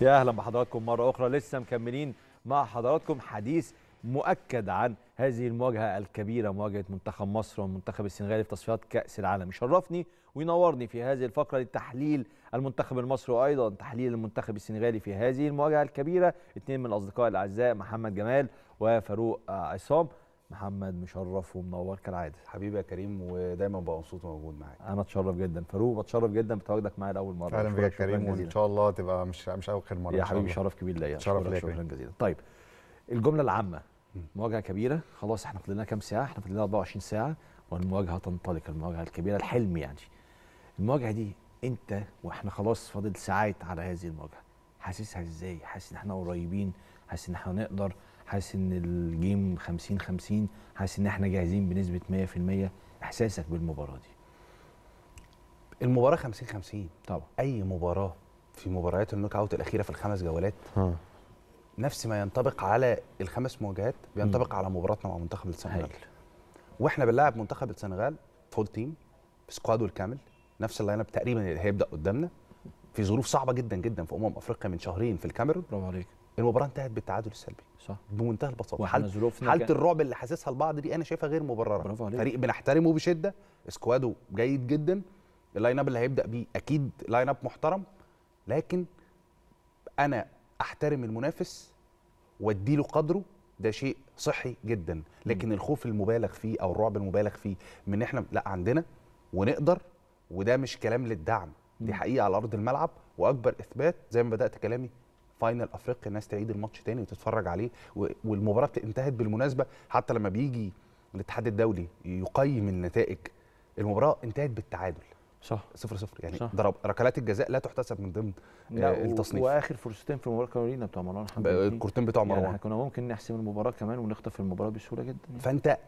يا اهلا بحضراتكم مره اخرى لسه مكملين مع حضراتكم حديث مؤكد عن هذه المواجهه الكبيره مواجهه منتخب مصر والمنتخب السنغالي في تصفيات كاس العالم يشرفني وينورني في هذه الفقره لتحليل المنتخب المصري وايضا تحليل المنتخب السنغالي في هذه المواجهه الكبيره اثنين من الاصدقاء الاعزاء محمد جمال وفاروق عصام محمد مشرف ومنور كالعاده حبيبي يا كريم ودايما ببقى مبسوط موجود معاك انا اتشرف جدا فاروق بتشرف جدا بتواجدك معايا لاول مره اهلا بيك يا كريم وان شاء الله تبقى مش مش اخر مره يا حبيبي شرف كبير ليا شرف ليا شكرا جزيلا طيب الجمله العامه مواجهه كبيره خلاص احنا فضلنا كام ساعه احنا فضلنا 24 ساعه والمواجهه تنطلق المواجهه الكبيره الحلم يعني المواجهه دي انت واحنا خلاص فاضل ساعات على هذه المواجهه حاسسها ازاي حاسس ان احنا قريبين حاسس ان احنا نقدر حاسس ان الجيم 50 50 حاسس ان احنا جاهزين بنسبه 100% احساسك بالمباراه دي المباراه 50 50 طبعا اي مباراه في مباريات النوك اوت الاخيره في الخمس جولات ها. نفس ما ينطبق على الخمس مواجهات بينطبق على مباراتنا مع منتخب السنغال واحنا بنلاعب منتخب السنغال فول تيم سكواده الكامل نفس اللاين اب تقريبا اللي هيبدا قدامنا في ظروف صعبه جدا جدا في امم افريقيا من شهرين في الكاميرون برافو عليك المباراه انتهت بالتعادل السلبي صح بمنتهى البساطه حاله حاله الرعب اللي حاسسها البعض دي انا شايفها غير مبرره برافو عليك فريق بنحترمه بشده سكواده جيد جدا اللاين اب اللي هيبدا بيه اكيد لاين اب محترم لكن انا احترم المنافس واديله قدره ده شيء صحي جدا لكن الخوف المبالغ فيه او الرعب المبالغ فيه من احنا لا عندنا ونقدر وده مش كلام للدعم دي حقيقه على ارض الملعب واكبر اثبات زي ما بدات كلامي فاينل افريقيا الناس تعيد الماتش تاني وتتفرج عليه والمباراه انتهت بالمناسبه حتى لما بيجي الاتحاد الدولي يقيم النتائج المباراه انتهت بالتعادل صح صفر صفر يعني صح. ضرب ركلات الجزاء لا تحتسب من ضمن آه التصنيف واخر فرصتين في مباراه كارولينا بتاع مروان حمد الكورتين بتوع يعني مروان يعني كنا ممكن نحسم المباراه كمان ونخطف المباراه بسهوله جدا فانت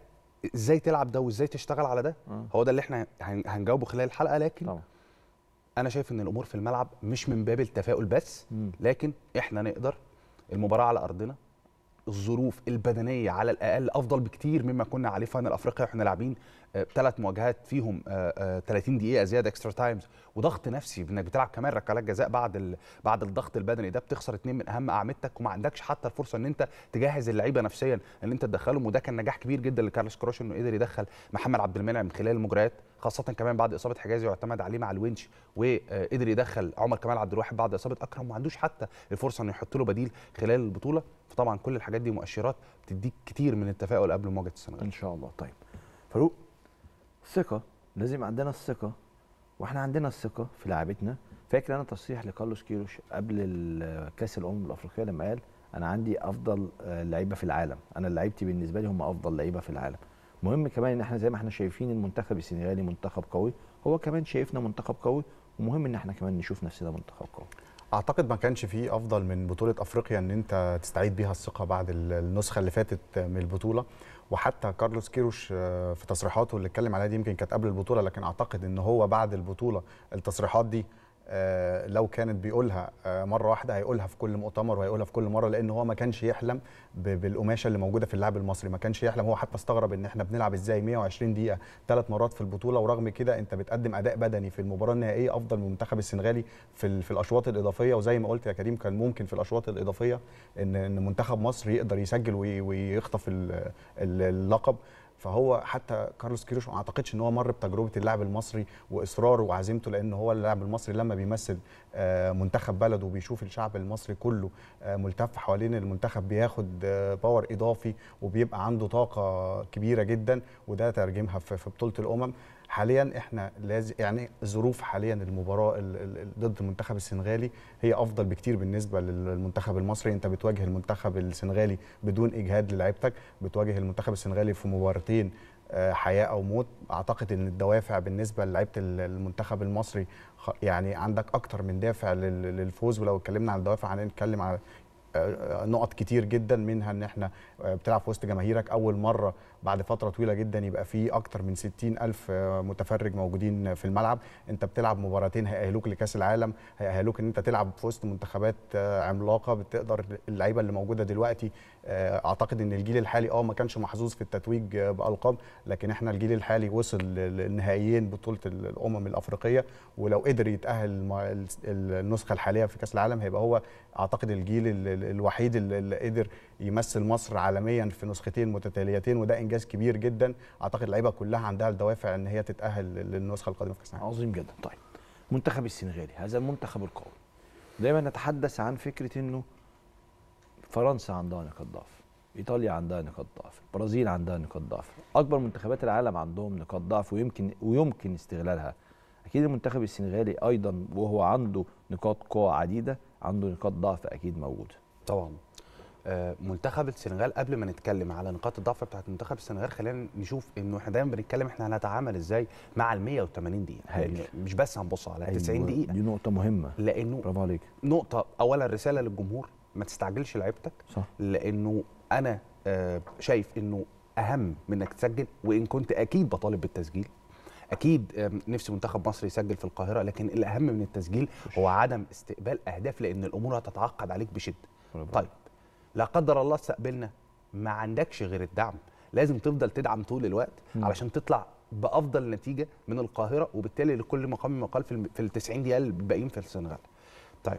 ازاي تلعب ده وازاي تشتغل على ده آه. هو ده اللي احنا هنجاوبه خلال الحلقه لكن طبعا. انا شايف ان الامور في الملعب مش من باب التفاؤل بس لكن احنا نقدر المباراه على ارضنا الظروف البدنيه على الاقل افضل بكتير مما كنا عليه فاينل افريقيا واحنا لاعبين ثلاث آه، مواجهات فيهم 30 آه، آه، دقيقه زياده اكسترا تايمز وضغط نفسي انك بتلعب كمان ركلات جزاء بعد ال... بعد الضغط البدني ده بتخسر اثنين من اهم اعمدتك وما عندكش حتى الفرصه ان انت تجهز اللعيبه نفسيا ان انت تدخلهم وده كان نجاح كبير جدا لكارلوس كروش انه قدر يدخل محمد عبد المنعم من خلال المجريات خاصه كمان بعد اصابه حجازي واعتمد عليه مع الونش وقدر يدخل عمر كمال عبد الواحد بعد اصابه اكرم وما عندوش حتى الفرصه انه يحط له بديل خلال البطوله فطبعا كل الحاجات دي مؤشرات بتديك كتير من التفاؤل قبل مواجهه السنغال ان شاء الله طيب فاروق ثقه لازم عندنا الثقه واحنا عندنا الثقه في لعيبتنا فاكر انا تصريح لكارلوس كيروش قبل كاس الامم الافريقيه لما قال انا عندي افضل آه، لعيبه في العالم انا لعيبتي بالنسبه لي هم افضل لعيبه في العالم مهم كمان ان احنا زي ما احنا شايفين المنتخب السنغالي منتخب قوي هو كمان شايفنا منتخب قوي ومهم ان احنا كمان نشوف نفسنا منتخب قوي اعتقد ما كانش فيه افضل من بطوله افريقيا ان انت تستعيد بيها الثقه بعد النسخه اللي فاتت من البطوله وحتى كارلوس كيروش آه، في تصريحاته اللي اتكلم عليها دي يمكن كانت قبل البطوله لكن اعتقد ان هو بعد البطوله التصريحات دي آه، لو كانت بيقولها آه، مره واحده هيقولها في كل مؤتمر وهيقولها في كل مره لان هو ما كانش يحلم بالقماشه اللي موجوده في اللعب المصري ما كانش يحلم هو حتى استغرب ان احنا بنلعب ازاي 120 دقيقه ثلاث مرات في البطوله ورغم كده انت بتقدم اداء بدني في المباراه النهائيه افضل من المنتخب السنغالي في في الاشواط الاضافيه وزي ما قلت يا كريم كان ممكن في الاشواط الاضافيه ان ان منتخب مصر يقدر يسجل ويخطف اللقب فهو حتى كارلوس كيروش ما اعتقدش ان هو مر بتجربه اللاعب المصري واصراره وعزيمته لان هو اللاعب المصري لما بيمثل آه، منتخب بلده وبيشوف الشعب المصري كله آه، ملتف حوالين المنتخب بياخد آه، باور اضافي وبيبقى عنده طاقه كبيره جدا وده ترجمها في بطوله الامم حاليا احنا لازم يعني ظروف حاليا المباراه ضد المنتخب السنغالي هي افضل بكتير بالنسبه للمنتخب المصري انت بتواجه المنتخب السنغالي بدون اجهاد للعبتك بتواجه المنتخب السنغالي في مباراتين آه، حياه او موت اعتقد ان الدوافع بالنسبه للعيبه المنتخب المصري يعني عندك اكتر من دافع للفوز ولو اتكلمنا عن الدوافع هنتكلم على آه، آه، نقط كتير جدا منها ان احنا بتلعب في وسط جماهيرك اول مره بعد فتره طويله جدا يبقى في اكتر من 60 الف متفرج موجودين في الملعب انت بتلعب مباراتين هيأهلوك لكاس العالم هيأهلوك ان انت تلعب في وسط منتخبات آه، عملاقه بتقدر اللعيبه اللي موجوده دلوقتي آه، اعتقد ان الجيل الحالي اه ما كانش محظوظ في التتويج آه، بالقاب لكن احنا الجيل الحالي وصل للنهائيين بطوله الامم الافريقيه ولو قدر يتاهل النسخه الحاليه في كاس العالم هيبقى هو اعتقد الجيل الوحيد اللي قدر يمثل مصر عالميا في نسختين متتاليتين وده انجاز انجاز كبير جدا اعتقد اللعيبه كلها عندها الدوافع ان هي تتاهل للنسخه القادمه في كاس العالم عظيم جدا طيب منتخب السنغالي هذا المنتخب القوي دايما نتحدث عن فكره انه فرنسا عندها نقاط ضعف ايطاليا عندها نقاط ضعف البرازيل عندها نقاط ضعف اكبر منتخبات العالم عندهم نقاط ضعف ويمكن ويمكن استغلالها اكيد المنتخب السنغالي ايضا وهو عنده نقاط قوه عديده عنده نقاط ضعف اكيد موجوده طبعا آه، منتخب السنغال قبل ما نتكلم على نقاط الضعف بتاعت منتخب السنغال خلينا نشوف انه احنا دايما بنتكلم احنا هنتعامل ازاي مع ال 180 دقيقه يعني مش بس هنبص على ال أيوة، 90 دقيقه دي نقطه مهمه لانه برافو عليك نقطه اولا رساله للجمهور ما تستعجلش لعيبتك صح لانه انا آه، شايف انه اهم من انك تسجل وان كنت اكيد بطالب بالتسجيل اكيد آه، نفسي منتخب مصر يسجل في القاهره لكن الاهم من التسجيل هو عدم استقبال اهداف لان الامور هتتعقد عليك بشده طيب لا قدر الله استقبلنا ما عندكش غير الدعم لازم تفضل تدعم طول الوقت علشان تطلع بافضل نتيجه من القاهره وبالتالي لكل مقام مقال في في ال 90 دقيقه الباقيين في السنغال. طيب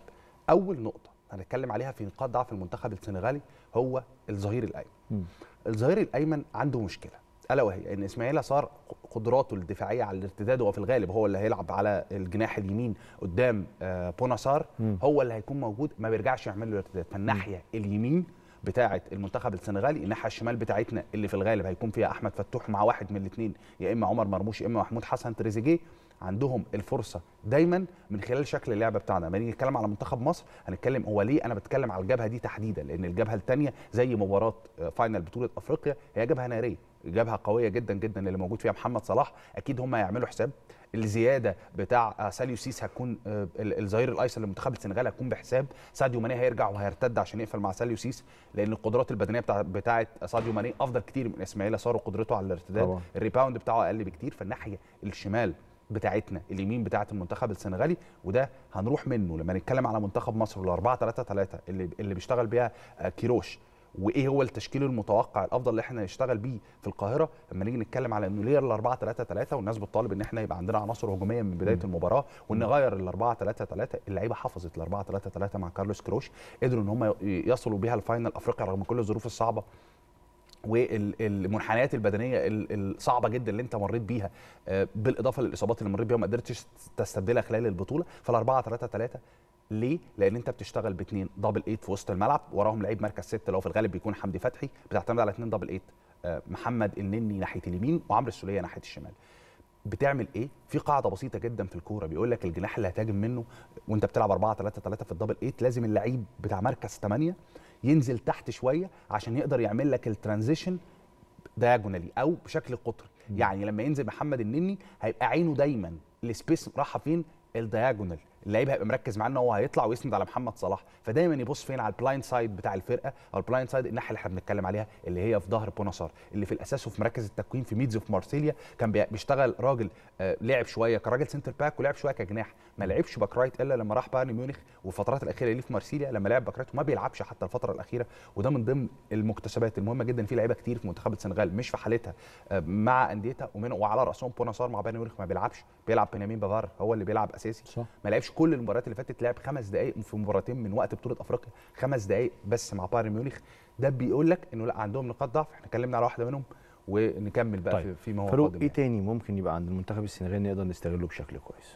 اول نقطه هنتكلم عليها في نقاط ضعف المنتخب السنغالي هو الظهير الايمن. الظهير الايمن عنده مشكله الا وهي ان اسماعيل صار قدراته الدفاعيه على الارتداد هو في الغالب هو اللي هيلعب على الجناح اليمين قدام آه، بوناسار هو اللي هيكون موجود ما بيرجعش يعمل له ارتداد فالناحيه اليمين بتاعه المنتخب السنغالي الناحيه الشمال بتاعتنا اللي في الغالب هيكون فيها احمد فتوح مع واحد من الاثنين يا اما عمر مرموش يا اما محمود حسن تريزيجيه عندهم الفرصه دايما من خلال شكل اللعبه بتاعنا لما نيجي نتكلم على منتخب مصر هنتكلم هو ليه انا بتكلم على الجبهه دي تحديدا لان الجبهه الثانيه زي مباراه فاينل آه، بطوله افريقيا هي جبهه ناريه جبهه قويه جدا جدا اللي موجود فيها محمد صلاح اكيد هم هيعملوا حساب الزياده بتاع آه، ساليو سيس هتكون آه، الظهير الايسر لمنتخب السنغال هتكون بحساب ساديو ماني هيرجع وهيرتد عشان يقفل مع ساليو سيس لان القدرات البدنيه بتاعه ساديو ماني افضل كتير من اسماعيل صار قدرته على الارتداد الريباوند بتاعه اقل بكتير فالناحيه الشمال بتاعتنا اليمين بتاعه المنتخب السنغالي وده هنروح منه لما نتكلم على منتخب مصر ال 4 3 3 اللي اللي بيشتغل بيها آه، كيروش وايه هو التشكيل المتوقع الافضل اللي احنا نشتغل بيه في القاهره لما نيجي نتكلم على انه ليه ال 4 3 3 والناس بتطالب ان احنا يبقى عندنا عناصر هجوميه من بدايه المباراه ونغير ال 4 3 3 اللعيبه حفظت ال 4 3 3 مع كارلوس كروش قدروا ان هم يصلوا بيها الفاينل افريقيا رغم كل الظروف الصعبه والمنحنيات البدنيه الصعبه جدا اللي انت مريت بيها آه، بالاضافه للاصابات اللي مريت بيها وما قدرتش تستبدلها خلال البطوله فال4 3 3 ليه؟ لان انت بتشتغل باثنين دبل 8 في وسط الملعب وراهم لعيب مركز 6 هو في الغالب بيكون حمدي فتحي بتعتمد على اثنين دبل 8 محمد النني ناحيه اليمين وعمرو السوليه ناحيه الشمال بتعمل ايه؟ في قاعده بسيطه جدا في الكوره بيقول لك الجناح اللي هتهاجم منه وانت بتلعب 4 3 3 في الدبل 8 لازم اللعيب بتاع مركز 8 ينزل تحت شويه عشان يقدر يعمل لك الترانزيشن دياجونالي او بشكل قطري يعني لما ينزل محمد النني هيبقى عينه دايما السبيس راحه فين الدايجونال اللعيب هيبقى مركز معاه ان هو هيطلع ويسند على محمد صلاح فدايما يبص فين على البلايند سايد بتاع الفرقه او البلايند سايد الناحيه اللي احنا بنتكلم عليها اللي هي في ظهر بونصار اللي في الاساس وفي مركز التكوين في ميدز في مارسيليا كان بيشتغل راجل آه، لعب شويه كراجل سنتر باك ولعب شويه كجناح ما لعبش باك رايت الا لما راح بايرن ميونخ والفترات الاخيره ليه في مارسيليا لما لعب باك رايت وما بيلعبش حتى الفتره الاخيره وده من ضمن المكتسبات المهمه جدا في لعيبه كتير في منتخب السنغال مش في حالتها آه، مع انديتها ومن وعلى راسهم بونصار مع بايرن ميونخ ما بيلعبش بيلعب بنيامين بافار هو اللي بيلعب اساسي صح. ما لعبش كل المباريات اللي فاتت لعب خمس دقائق في مباراتين من وقت بطوله افريقيا خمس دقائق بس مع بايرن ميونخ ده بيقول لك انه لا عندهم نقاط ضعف احنا اتكلمنا على واحده منهم ونكمل بقى طيب. في ما هو فاروق ايه يعني. تاني ممكن يبقى عند المنتخب السنغالي نقدر نستغله بشكل كويس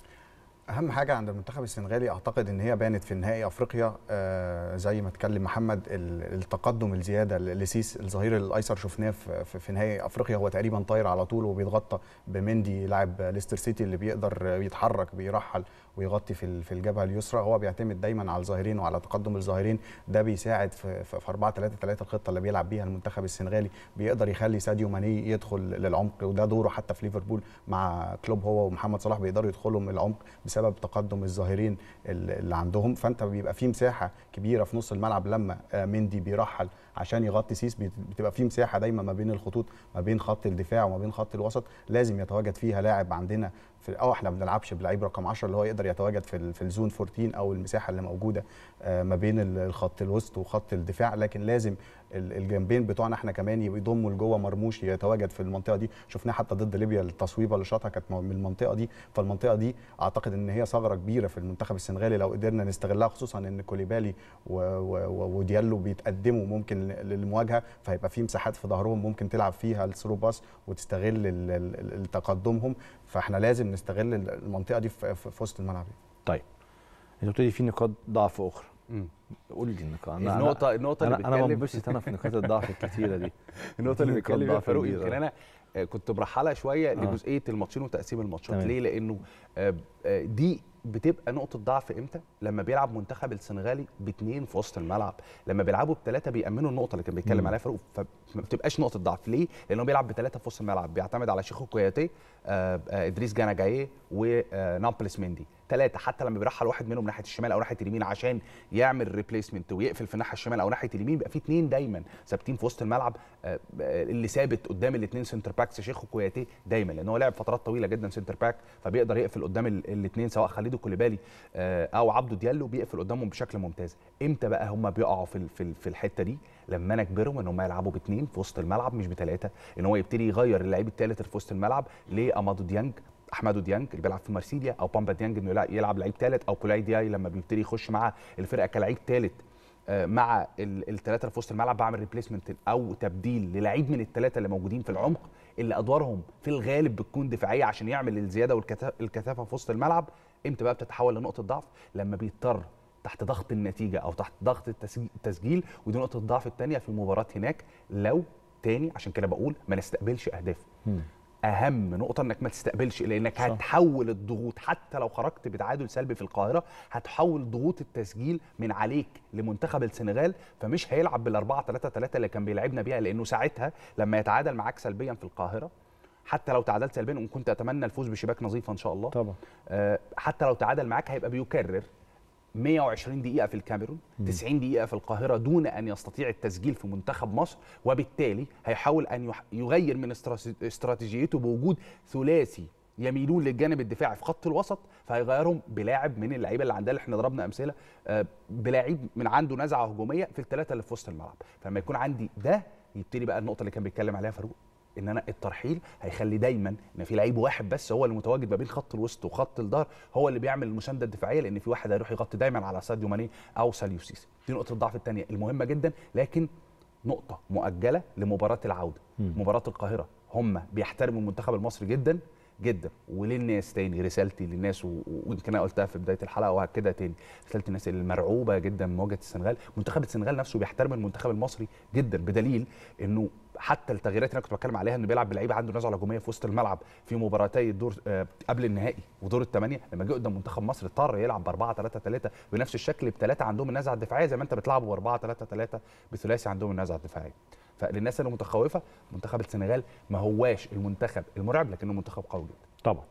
اهم حاجه عند المنتخب السنغالي اعتقد ان هي بانت في نهائي افريقيا آه، زي ما اتكلم محمد التقدم الزياده لسيس الظهير الايسر شفناه في, في نهائي افريقيا هو تقريبا طاير على طول وبيتغطى بمندي لاعب ليستر سيتي اللي بيقدر يتحرك بيرحل ويغطي في في الجبهه اليسرى هو بيعتمد دايما على الظاهرين وعلى تقدم الظاهرين ده بيساعد في, 4 3 3 الخطه اللي بيلعب بيها المنتخب السنغالي بيقدر يخلي ساديو ماني يدخل للعمق وده دوره حتى في ليفربول مع كلوب هو ومحمد صلاح بيقدروا يدخلهم العمق بسبب تقدم الظاهرين اللي عندهم فانت بيبقى في مساحه كبيره في نص الملعب لما آه، مندي بيرحل عشان يغطي سيس بتبقى في مساحه دايما ما بين الخطوط ما بين خط الدفاع وما بين خط الوسط لازم يتواجد فيها لاعب عندنا في اه احنا ما بنلعبش بلعيب رقم 10 اللي هو يقدر يتواجد في في الزون 14 او المساحه اللي موجوده آه، ما بين الخط الوسط وخط الدفاع لكن لازم الجنبين بتوعنا احنا كمان يضموا لجوه مرموش يتواجد في المنطقه دي شفناه حتى ضد ليبيا التصويبه اللي شاطها كانت من المنطقه دي فالمنطقه دي اعتقد ان هي ثغره كبيره في المنتخب السنغالي لو قدرنا نستغلها خصوصا ان كوليبالي وديالو بيتقدموا ممكن للمواجهه فهيبقى في مساحات في ظهرهم ممكن تلعب فيها الثرو باس وتستغل تقدمهم فاحنا لازم نستغل المنطقه دي في وسط الملعب طيب انت قلت لي في نقاط ضعف اخرى قول لي النقاط أنا النقطه النقطه اللي بتكلم انا بنبسط انا في نقاط الضعف الكتيره دي النقطه اللي بتكلم فيها فاروق يمكن انا آه، كنت برحلها شويه آه. لجزئيه الماتشين وتقسيم الماتشات ليه لانه آه، آه، دي بتبقى نقطه ضعف امتى لما بيلعب منتخب السنغالي باثنين في وسط الملعب لما بيلعبوا بثلاثه بيامنوا النقطه اللي كان بيتكلم عليها فاروق فما بتبقاش نقطه ضعف ليه لانه بيلعب بثلاثه في وسط الملعب بيعتمد على شيخو كوياتي آه، آه، ادريس جانا جاي ونابلس آه، مندي ثلاثه حتى لما بيرحل واحد منهم ناحيه الشمال او ناحيه اليمين عشان يعمل ريبليسمنت ويقفل في الناحيه الشمال او ناحيه اليمين بيبقى في اثنين دايما ثابتين في وسط الملعب اللي ثابت قدام الاثنين سنتر باكس شيخ وكوياتي دايما لان هو لعب فترات طويله جدا سنتر باك فبيقدر يقفل قدام الاثنين سواء خالد كوليبالي او عبده ديالو بيقفل قدامهم بشكل ممتاز امتى بقى هم بيقعوا في في الحته دي لما انا اجبرهم ان هم يلعبوا باثنين في وسط الملعب مش بثلاثه ان هو يبتدي يغير اللعيب الثالث في وسط الملعب لامادو ديانج احمدو ديانج اللي بيلعب في مارسيليا او بامبا ديانج انه يلعب لعيب ثالث او كولاي دياي لما بيبتدي يخش مع الفرقه كلعيب ثالث آه، مع الثلاثه اللي في وسط الملعب بعمل ريبليسمنت او تبديل للعيب من الثلاثه اللي موجودين في العمق اللي ادوارهم في الغالب بتكون دفاعيه عشان يعمل الزياده والكثافه في وسط الملعب امتى بقى بتتحول لنقطه ضعف لما بيضطر تحت ضغط النتيجه او تحت ضغط التسجيل ودي نقطه الضعف الثانيه في المباراه هناك لو تاني عشان كده بقول ما نستقبلش اهداف اهم نقطه انك ما تستقبلش لانك صح. هتحول الضغوط حتى لو خرجت بتعادل سلبي في القاهره هتحول ضغوط التسجيل من عليك لمنتخب السنغال فمش هيلعب بالأربعة ثلاثة 3 3 اللي كان بيلعبنا بيها لانه ساعتها لما يتعادل معاك سلبيا في القاهره حتى لو تعادلت سلبيا وكنت اتمنى الفوز بشباك نظيفه ان شاء الله طبعا آه حتى لو تعادل معاك هيبقى بيكرر 120 دقيقة في الكاميرون 90 دقيقة في القاهرة دون أن يستطيع التسجيل في منتخب مصر وبالتالي هيحاول أن يغير من استراتيجيته بوجود ثلاثي يميلون للجانب الدفاعي في خط الوسط فهيغيرهم بلاعب من اللعيبه اللي عندنا اللي احنا ضربنا امثله آه، بلاعيب من عنده نزعه هجوميه في الثلاثه اللي في وسط الملعب فلما يكون عندي ده يبتدي بقى النقطه اللي كان بيتكلم عليها فاروق ان انا الترحيل هيخلي دايما ان في لعيب واحد بس هو اللي متواجد ما بين خط الوسط وخط الظهر هو اللي بيعمل المسانده الدفاعيه لان في واحد هيروح يغطي دايما على ساديو ماني او ساليو سيسي دي نقطه الضعف الثانيه المهمه جدا لكن نقطه مؤجله لمباراه العوده مباراه القاهره هم بيحترموا المنتخب المصري جدا جدا وللناس تاني رسالتي للناس ويمكن انا قلتها في بدايه الحلقه وهكدها تاني رسالتي الناس المرعوبه جدا من مواجهه السنغال منتخب السنغال نفسه بيحترم المنتخب المصري جدا بدليل انه حتى التغييرات اللي انا كنت بتكلم عليها انه بيلعب بلعيبه عنده نزعه هجوميه في وسط الملعب في مباراتي الدور آه، قبل النهائي ودور الثمانيه لما جه قدام منتخب مصر اضطر يلعب ب 4 3 3 بنفس الشكل بثلاثه عندهم النزعه الدفاعيه زي ما انت بتلعب ب 4 3 3 بثلاثي عندهم النزعه الدفاعيه فللناس اللي متخوفه منتخب السنغال ما هواش المنتخب المرعب لكنه منتخب قوي جدا طبعا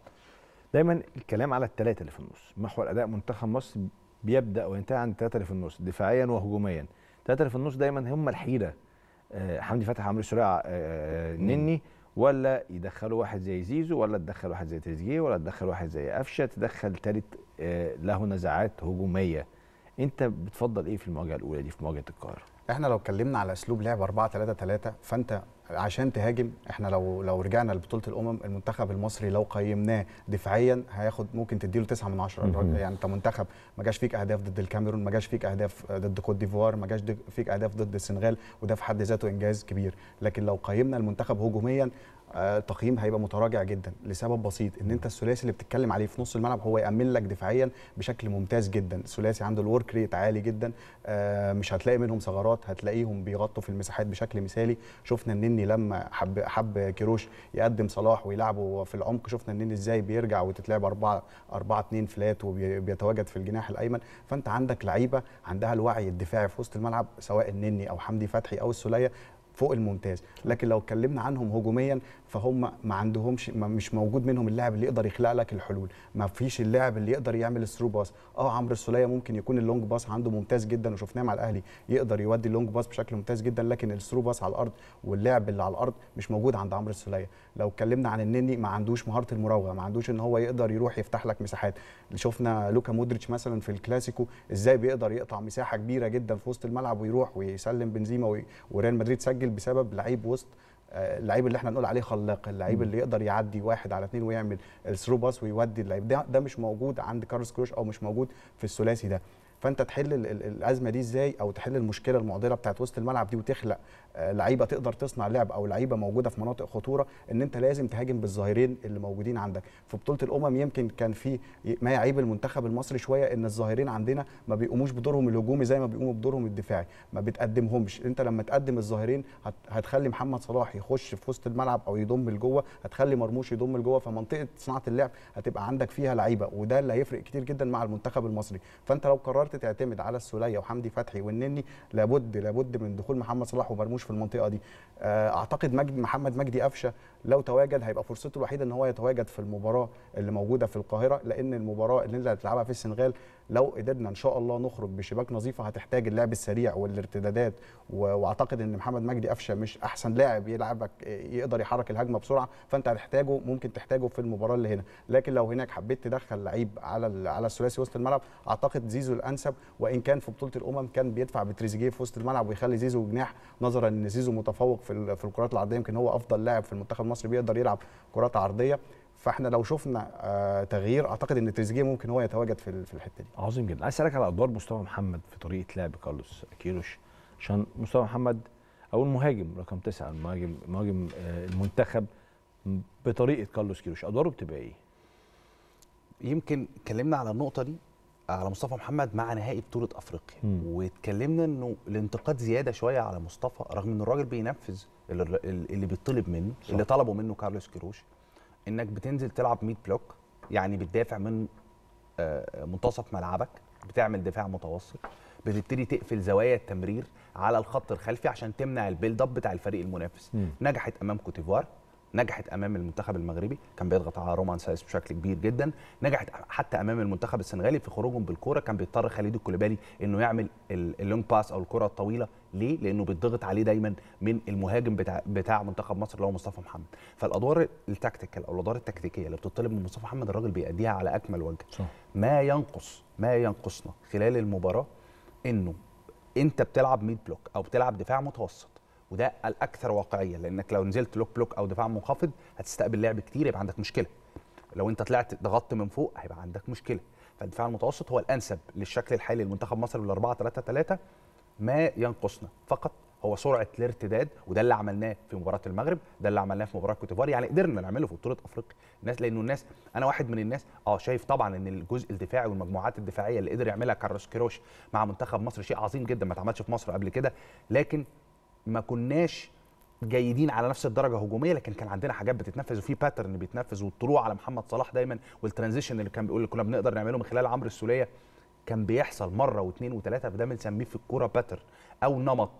دايما الكلام على الثلاثه اللي في النص محور اداء منتخب مصر بيبدا وينتهي عند الثلاثه اللي في النص دفاعيا وهجوميا الثلاثه اللي في النص دايما هم الحيره آه، حمدي فتحي عمرو شريعه آه، آه، نني ولا يدخلوا واحد زي زيزو ولا تدخل واحد زي تريزيجيه ولا تدخل واحد زي قفشه تدخل ثالث له نزعات هجوميه انت بتفضل ايه في المواجهه الاولى دي في مواجهه القاهره احنا لو اتكلمنا على اسلوب لعب 4 3 3 فانت عشان تهاجم احنا لو لو رجعنا لبطوله الامم المنتخب المصري لو قيمناه دفاعيا هياخد ممكن تديله 9 من 10 يعني انت منتخب ما جاش فيك اهداف ضد الكاميرون ما جاش فيك اهداف ضد كوت ديفوار ما جاش فيك اهداف ضد السنغال وده في حد ذاته انجاز كبير لكن لو قيمنا المنتخب هجوميا آه، التقييم هيبقى متراجع جدا لسبب بسيط ان انت الثلاثي اللي بتتكلم عليه في نص الملعب هو يامن لك دفاعيا بشكل ممتاز جدا الثلاثي عنده الورك ريت عالي جدا آه، مش هتلاقي منهم ثغرات هتلاقيهم بيغطوا في المساحات بشكل مثالي شفنا النني لما حب حب كيروش يقدم صلاح ويلعبه في العمق شفنا النني ازاي بيرجع وتتلعب 4 4 2 فلات وبيتواجد في الجناح الايمن فانت عندك لعيبه عندها الوعي الدفاعي في وسط الملعب سواء النني او حمدي فتحي او السوليه فوق الممتاز لكن لو اتكلمنا عنهم هجوميا فهم ما عندهمش مش موجود منهم اللاعب اللي يقدر يخلق لك الحلول ما فيش اللاعب اللي يقدر يعمل الثرو باس اه عمرو السوليه ممكن يكون اللونج باس عنده ممتاز جدا وشفناه مع الاهلي يقدر يودي اللونج باس بشكل ممتاز جدا لكن الثرو باس على الارض واللعب اللي على الارض مش موجود عند عمرو السوليه لو اتكلمنا عن النني ما عندوش مهاره المراوغه ما عندوش ان هو يقدر يروح يفتح لك مساحات شفنا لوكا مودريتش مثلا في الكلاسيكو ازاي بيقدر يقطع مساحه كبيره جدا في وسط الملعب ويروح ويسلم بنزيما وريال مدريد سجل بسبب لعيب وسط آه، اللعيب اللي احنا بنقول عليه خلاق اللعيب اللي يقدر يعدي واحد على اثنين ويعمل الثرو باس ويودي اللعيب ده ده مش موجود عند كارلوس كروش او مش موجود في الثلاثي ده فانت تحل الازمه دي ازاي او تحل المشكله المعضله بتاعت وسط الملعب دي وتخلق لعيبه تقدر تصنع لعب او لعيبه موجوده في مناطق خطوره ان انت لازم تهاجم بالظاهرين اللي موجودين عندك في بطوله الامم يمكن كان في ما يعيب المنتخب المصري شويه ان الظاهرين عندنا ما بيقوموش بدورهم الهجومي زي ما بيقوموا بدورهم الدفاعي ما بتقدمهمش انت لما تقدم الظاهرين هتخلي محمد صلاح يخش في وسط الملعب او يضم لجوه هتخلي مرموش يضم لجوه فمنطقه صناعه اللعب هتبقى عندك فيها لعيبه وده اللي هيفرق كتير جدا مع المنتخب المصري فانت لو قررت تعتمد على السوليه وحمدي فتحي والنني لابد لابد من دخول محمد صلاح ومرموش في المنطقه دي آه، اعتقد مجد محمد مجدي قفشه لو تواجد هيبقى فرصته الوحيده ان هو يتواجد في المباراه اللي موجوده في القاهره لان المباراه اللي انت هتلعبها في السنغال لو قدرنا ان شاء الله نخرج بشباك نظيفه هتحتاج اللعب السريع والارتدادات واعتقد ان محمد مجدي قفشه مش احسن لاعب يلعبك يقدر يحرك الهجمه بسرعه فانت هتحتاجه ممكن تحتاجه في المباراه اللي هنا لكن لو هناك حبيت تدخل لعيب على على الثلاثي وسط الملعب اعتقد زيزو الانسب وان كان في بطوله الامم كان بيدفع بتريزيجيه في وسط الملعب ويخلي زيزو جناح نظرا ان زيزو متفوق في الكرات العرضيه يمكن هو افضل لاعب في المنتخب المصري بيقدر يلعب كرات عرضيه فاحنا لو شفنا آه، تغيير اعتقد ان تريزيجيه ممكن هو يتواجد في في الحته دي عظيم جدا عايز اسالك على ادوار مصطفى محمد في طريقه لعب كارلوس كيروش عشان مصطفى محمد او المهاجم رقم تسعه المهاجم مهاجم آه، المنتخب بطريقه كارلوس كيروش ادواره بتبقى ايه؟ يمكن اتكلمنا على النقطه دي على مصطفى محمد مع نهائي بطوله افريقيا واتكلمنا انه الانتقاد زياده شويه على مصطفى رغم ان الراجل بينفذ اللي, اللي بيطلب منه صح. اللي طلبه منه كارلوس كيروش انك بتنزل تلعب ميد بلوك يعني بتدافع من آه، آه، منتصف ملعبك بتعمل دفاع متوسط بتبتدي تقفل زوايا التمرير على الخط الخلفي عشان تمنع البيلد اب بتاع الفريق المنافس م. نجحت امام كوتيفوار نجحت امام المنتخب المغربي كان بيضغط على رومان سايس بشكل كبير جدا نجحت حتى امام المنتخب السنغالي في خروجهم بالكوره كان بيضطر خليد الكوليبالي انه يعمل اللونج باس او الكره الطويله ليه لانه بيتضغط عليه دايما من المهاجم بتاع, بتاع منتخب مصر اللي هو مصطفى محمد فالادوار التكتيكال او الادوار التكتيكيه اللي بتطلب من مصطفى محمد الراجل بيأديها على اكمل وجه صح. ما ينقص ما ينقصنا خلال المباراه انه انت بتلعب ميد بلوك او بتلعب دفاع متوسط وده الاكثر واقعيه لانك لو نزلت لوك بلوك او دفاع منخفض هتستقبل لعب كتير يبقى عندك مشكله لو انت طلعت ضغطت من فوق هيبقى عندك مشكله فالدفاع المتوسط هو الانسب للشكل الحالي لمنتخب مصر بال 4 3 3 ما ينقصنا فقط هو سرعه الارتداد وده اللي عملناه في مباراه المغرب ده اللي عملناه في مباراه كوتيفوار يعني قدرنا نعمله في بطوله افريقيا الناس لانه الناس انا واحد من الناس اه شايف طبعا ان الجزء الدفاعي والمجموعات الدفاعيه اللي قدر يعملها كاروس كيروش مع منتخب مصر شيء عظيم جدا ما اتعملش في مصر قبل كده لكن ما كناش جيدين على نفس الدرجه هجوميه لكن كان عندنا حاجات بتتنفذ وفي باترن بيتنفذ والطلوع على محمد صلاح دايما والترانزيشن اللي كان بيقول اللي كنا بنقدر نعمله من خلال عمرو السوليه كان بيحصل مره واثنين وثلاثه فده بنسميه في الكوره باترن او نمط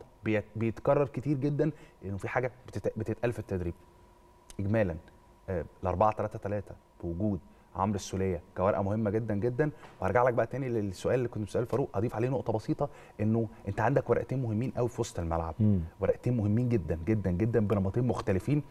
بيتكرر كتير جدا انه في حاجه بتتقال في التدريب اجمالا آه، الاربعه ثلاثه ثلاثه بوجود عمرو السوليه كورقه مهمه جدا جدا وهرجع لك بقى تاني للسؤال اللي كنت بسأل فاروق اضيف عليه نقطه بسيطه انه انت عندك ورقتين مهمين قوي في وسط الملعب مم. ورقتين مهمين جدا جدا جدا بنمطين مختلفين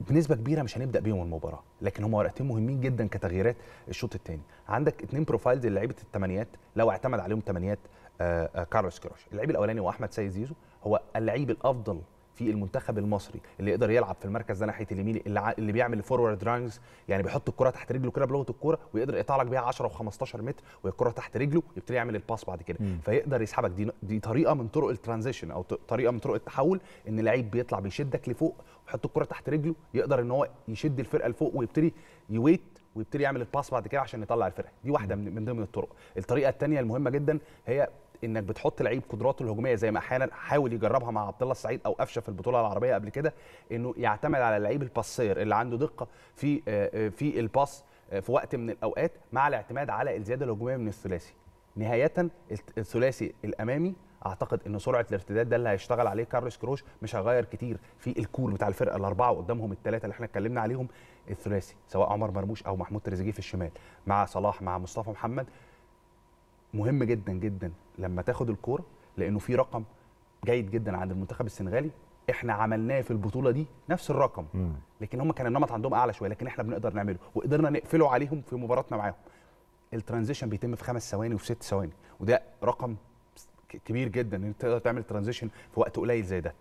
بنسبه كبيره مش هنبدا بيهم المباراه لكن هم ورقتين مهمين جدا كتغييرات الشوط الثاني عندك اثنين بروفايلز لعيبه الثمانيات لو اعتمد عليهم ثمانيات آه آه كارلوس كروش اللعيب الاولاني هو احمد سيد زيزو هو اللعيب الافضل في المنتخب المصري اللي يقدر يلعب في المركز ده ناحيه اليمين اللي, اللي بيعمل فورورد رانجز يعني بيحط الكره تحت رجله كده بلغه الكوره ويقدر يقطع لك بيها 10 و15 متر والكره تحت رجله يبتدي يعمل الباس بعد كده فيقدر يسحبك دي دي طريقه من طرق الترانزيشن او طريقه من طرق التحول ان لعيب بيطلع بيشدك لفوق ويحط الكره تحت رجله يقدر ان هو يشد الفرقه لفوق ويبتدي يويت ويبتدي يعمل الباس بعد كده عشان يطلع الفرقه دي واحده من ضمن الطرق الطريقه الثانيه المهمه جدا هي انك بتحط لعيب قدراته الهجوميه زي ما احيانا حاول يجربها مع عبد الله السعيد او قفشه في البطوله العربيه قبل كده انه يعتمد على لعيب الباسير اللي عنده دقه في آه، آه، في الباس آه، في وقت من الاوقات مع الاعتماد على الزياده الهجوميه من الثلاثي نهايه الثلاثي الامامي اعتقد ان سرعه الارتداد ده اللي هيشتغل عليه كارلوس كروش مش هيغير كتير في الكور بتاع الفرقه الاربعه قدامهم الثلاثه اللي احنا اتكلمنا عليهم الثلاثي سواء عمر مرموش او محمود تريزيجيه في الشمال مع صلاح مع مصطفى محمد مهم جدا جدا لما تاخد الكوره لانه في رقم جيد جدا عند المنتخب السنغالي احنا عملناه في البطوله دي نفس الرقم مم. لكن هم كان النمط عندهم اعلى شويه لكن احنا بنقدر نعمله وقدرنا نقفله عليهم في مباراتنا معاهم الترانزيشن بيتم في خمس ثواني وفي ست ثواني وده رقم كبير جدا ان انت تقدر تعمل ترانزيشن في وقت قليل زي ده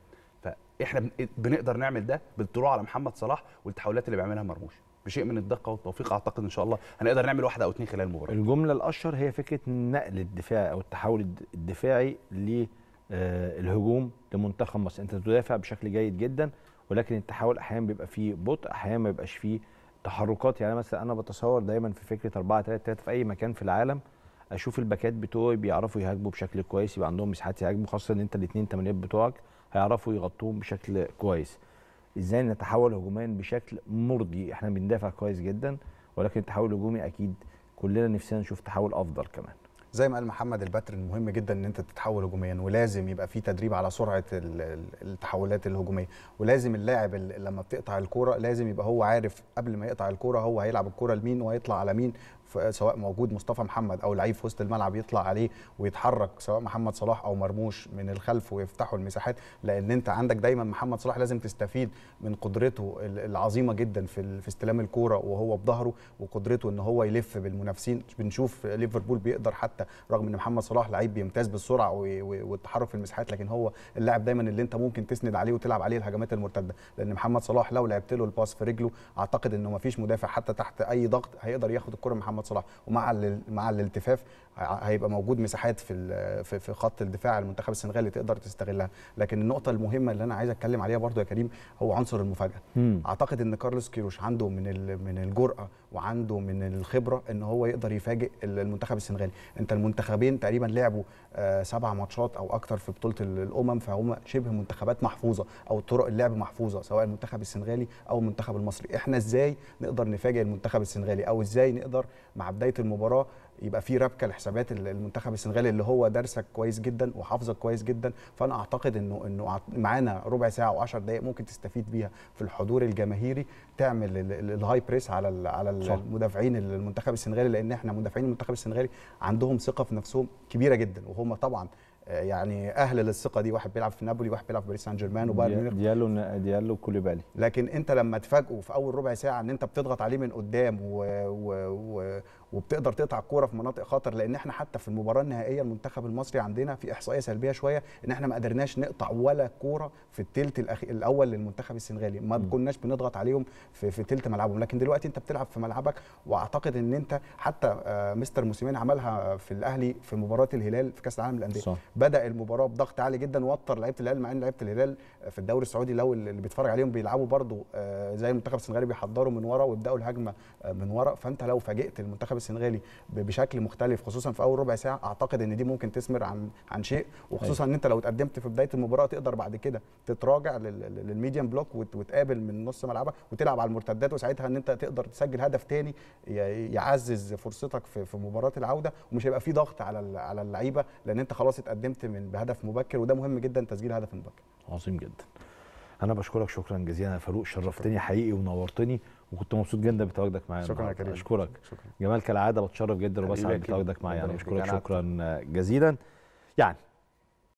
فاحنا بنقدر نعمل ده بالطلوع على محمد صلاح والتحولات اللي بيعملها مرموش بشيء من الدقه والتوفيق اعتقد ان شاء الله هنقدر نعمل واحده او اثنين خلال المباراه الجمله الاشهر هي فكره نقل الدفاع او التحول الدفاعي للهجوم آه، لمنتخب مصر انت تدافع بشكل جيد جدا ولكن التحول احيانا بيبقى فيه بطء احيانا ما بيبقاش فيه تحركات يعني مثلا انا بتصور دايما في فكره 4 3 3 في اي مكان في العالم اشوف الباكات بتوعي بيعرفوا يهاجموا بشكل كويس يبقى عندهم مساحات يهاجموا خاصه ان انت الاثنين تمانيات بتوعك هيعرفوا يغطوهم بشكل كويس ازاي نتحول هجوميا بشكل مرضي احنا بندافع كويس جدا ولكن التحول الهجومي اكيد كلنا نفسنا نشوف تحول افضل كمان زي ما قال محمد البتر المهم جدا ان انت تتحول هجوميا ولازم يبقى في تدريب على سرعه التحولات الهجوميه ولازم اللاعب لما بتقطع الكوره لازم يبقى هو عارف قبل ما يقطع الكوره هو هيلعب الكوره لمين وهيطلع على مين سواء موجود مصطفى محمد او لعيب في وسط الملعب يطلع عليه ويتحرك سواء محمد صلاح او مرموش من الخلف ويفتحوا المساحات لان انت عندك دايما محمد صلاح لازم تستفيد من قدرته العظيمه جدا في في استلام الكوره وهو بظهره وقدرته ان هو يلف بالمنافسين بنشوف ليفربول بيقدر حتى رغم ان محمد صلاح لعيب بيمتاز بالسرعه والتحرك في المساحات لكن هو اللاعب دايما اللي انت ممكن تسند عليه وتلعب عليه الهجمات المرتده لان محمد صلاح لو لعبت له الباس في رجله اعتقد انه ما فيش مدافع حتى تحت اي ضغط هيقدر ياخد الكره محمد محمد صلاح ومع مع الالتفاف هيبقى موجود مساحات في في خط الدفاع المنتخب السنغالي تقدر تستغلها لكن النقطه المهمه اللي انا عايز اتكلم عليها برضو يا كريم هو عنصر المفاجاه اعتقد ان كارلوس كيروش عنده من من الجرأه وعنده من الخبره ان هو يقدر يفاجئ المنتخب السنغالي انت المنتخبين تقريبا لعبوا آه، سبع ماتشات او اكتر في بطوله الامم فهم شبه منتخبات محفوظه او طرق اللعب محفوظه سواء المنتخب السنغالي او المنتخب المصري احنا ازاي نقدر نفاجئ المنتخب السنغالي او ازاي نقدر مع بدايه المباراه يبقى في ربكه لحسابات المنتخب السنغالي اللي هو دارسك كويس جدا وحافظك كويس جدا فانا اعتقد انه انه معانا ربع ساعه و10 دقائق ممكن تستفيد بيها في الحضور الجماهيري تعمل الهاي بريس على على المدافعين المنتخب السنغالي لان احنا مدافعين المنتخب السنغالي عندهم ثقه في نفسهم كبيره جدا وهم طبعا آه، يعني اهل للثقه دي واحد بيلعب في نابولي واحد بيلعب في باريس سان جيرمان وبايرن ميونخ ديالو ديالو كوليبالي لكن انت لما تفاجئه في اول ربع ساعه ان انت بتضغط عليه من قدام و... و... و... وبتقدر تقطع الكوره في مناطق خطر لان احنا حتى في المباراه النهائيه المنتخب المصري عندنا في احصائيه سلبيه شويه ان احنا ما قدرناش نقطع ولا كوره في الثلث الاول للمنتخب السنغالي ما كناش بنضغط عليهم في في ثلث ملعبهم لكن دلوقتي انت بتلعب في ملعبك واعتقد ان انت حتى آه، مستر موسيمين عملها في الاهلي في مباراه الهلال في كاس العالم للانديه بدا المباراه بضغط عالي جدا وتر لعيبه الهلال مع ان لعيبه الهلال في الدوري السعودي لو اللي بيتفرج عليهم بيلعبوا برده آه، زي المنتخب السنغالي بيحضروا من ورا ويبداوا الهجمه آه، من ورا فانت لو فاجئت المنتخب السنغالي بشكل مختلف خصوصا في اول ربع ساعه اعتقد ان دي ممكن تثمر عن عن شيء وخصوصا أيوة. ان انت لو اتقدمت في بدايه المباراه تقدر بعد كده تتراجع للميديم بلوك وتقابل من نص ملعبك وتلعب على المرتدات وساعتها ان انت تقدر تسجل هدف تاني يعزز فرصتك في مباراه العوده ومش هيبقى في ضغط على على اللعيبه لان انت خلاص اتقدمت من بهدف مبكر وده مهم جدا تسجيل هدف مبكر عظيم جدا انا بشكرك شكرا جزيلا يا فاروق شرفتني حقيقي ونورتني وكنت مبسوط جدا بتواجدك معايا شكرا يا كريم اشكرك شكرا. جمال كالعاده بتشرف جدا وبسعد بتواجدك معايا انا بشكرك شكرا آه، جزيلا يعني